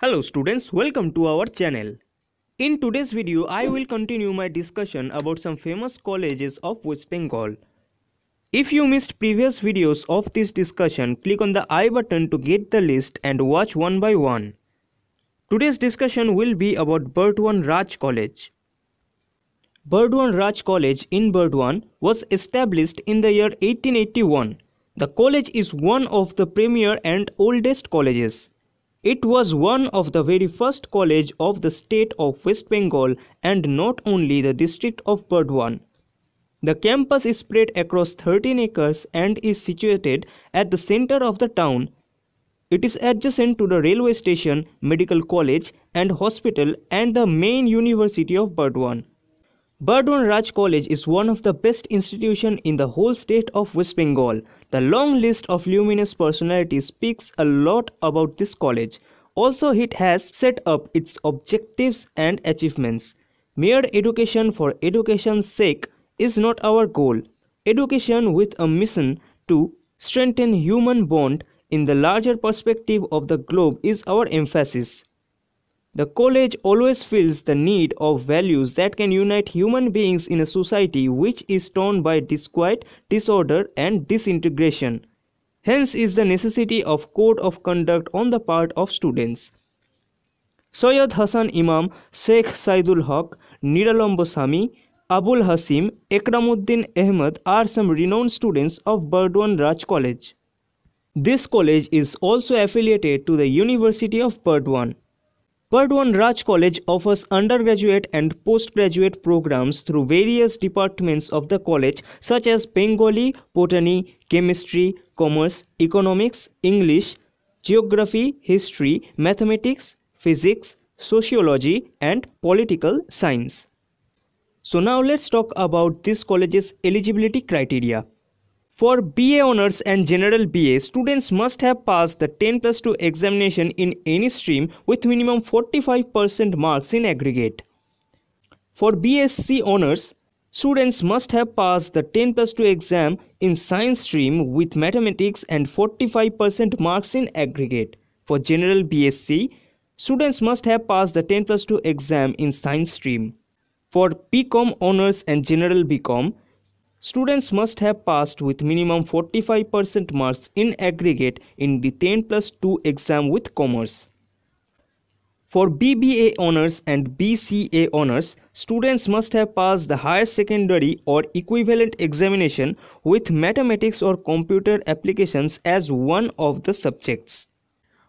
Hello students, welcome to our channel. In today's video, I will continue my discussion about some famous colleges of West Bengal. If you missed previous videos of this discussion, click on the I button to get the list and watch one by one. Today's discussion will be about Burdwan Raj College. Burdwan Raj College in Burdwan was established in the year 1881. The college is one of the premier and oldest colleges. It was one of the very first college of the state of West Bengal and not only the district of Burdwan. The campus is spread across 13 acres and is situated at the center of the town. It is adjacent to the railway station, medical college and hospital and the main university of Burdwan. Burdwan Raj College is one of the best institutions in the whole state of West Bengal. The long list of luminous personalities speaks a lot about this college. Also, it has set up its objectives and achievements. Mere education for education's sake is not our goal. Education with a mission to strengthen human bond in the larger perspective of the globe is our emphasis. The college always feels the need of values that can unite human beings in a society which is torn by disquiet, disorder and disintegration. Hence is the necessity of code of conduct on the part of students. Soyad Hassan Imam, Sheikh Saidul Haq, নিরালম্ব Sami, Abul Hasim, Ekramuddin Ahmed are some renowned students of Burdwan Raj College. This college is also affiliated to the University of Burdwan. Burdwan Raj College offers undergraduate and postgraduate programs through various departments of the college such as Bengali, Botany, Chemistry, Commerce, Economics, English, Geography, History, Mathematics, Physics, Sociology and Political Science. So now let's talk about this college's eligibility criteria. For BA Honours and General BA, students must have passed the 10 plus 2 examination in any stream with minimum 45% marks in aggregate. For BSc Honours, students must have passed the 10 plus 2 exam in science stream with mathematics and 45% marks in aggregate. For General BSc, students must have passed the 10 plus 2 exam in science stream. For BCom Honours and General BCom, Students must have passed with minimum 45% marks in aggregate in the 10 plus 2 exam with commerce. For BBA honors and BCA honors, students must have passed the higher secondary or equivalent examination with mathematics or computer applications as one of the subjects.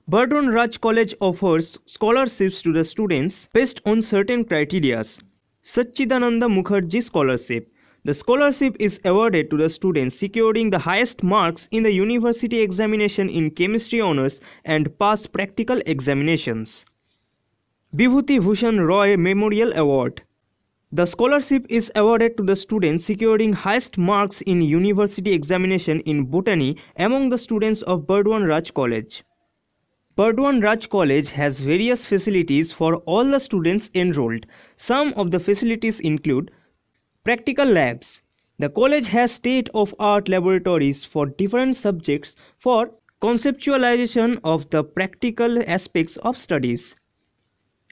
Burdon Raj College offers scholarships to the students based on certain criteria. Satchidananda Mukherjee Scholarship the scholarship is awarded to the student securing the highest marks in the university examination in chemistry honors and pass practical examinations. Bibhuti Bhushan Roy Memorial Award the scholarship is awarded to the students securing highest marks in university examination in botany among the students of Burdwan Raj College. Burdwan Raj College has various facilities for all the students enrolled. Some of the facilities include Practical labs. The college has state-of-art laboratories for different subjects for conceptualization of the practical aspects of studies.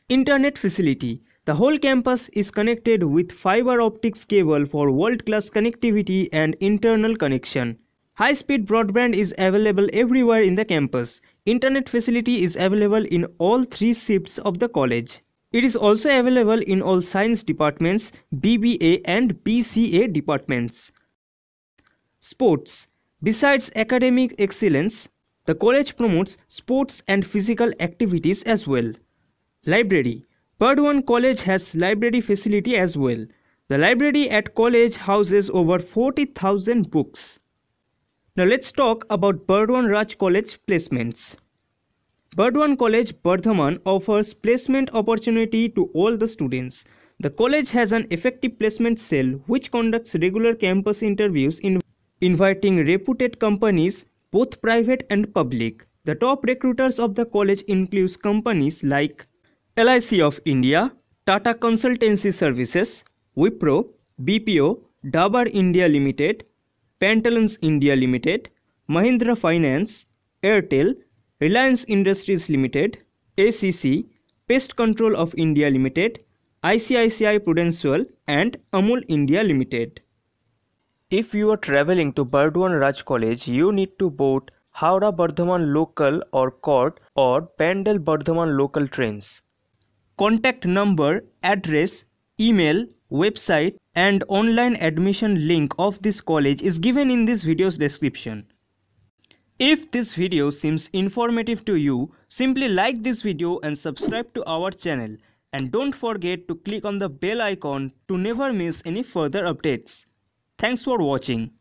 Internet facility. The whole campus is connected with fiber optics cable for world-class connectivity and internal connection. High-speed broadband is available everywhere in the campus. Internet facility is available in all three shifts of the college. It is also available in all science departments, BBA and BCA departments. Sports. Besides academic excellence, the college promotes sports and physical activities as well. Library. Burdwan College has library facility as well. The library at college houses over 40,000 books. Now let's talk about Burdwan Raj College placements. Burdwan College, Bardhaman offers placement opportunity to all the students. The college has an effective placement cell which conducts regular campus interviews in inviting reputed companies, both private and public. The top recruiters of the college includes companies like LIC of India, Tata Consultancy Services, Wipro, BPO, Dabar India Limited, Pantalons India Limited, Mahindra Finance, Airtel, Reliance Industries Limited, ACC, Pest Control of India Limited, ICICI Prudential and Amul India Limited. If you are traveling to Burdwan Raj College, you need to board Howrah Bardhaman local or Court or Bandel Bardhaman local trains. Contact number, address, email, website and online admission link of this college is given in this video's description. If this video seems informative to you, simply like this video and subscribe to our channel. And don't forget to click on the bell icon to never miss any further updates. Thanks for watching.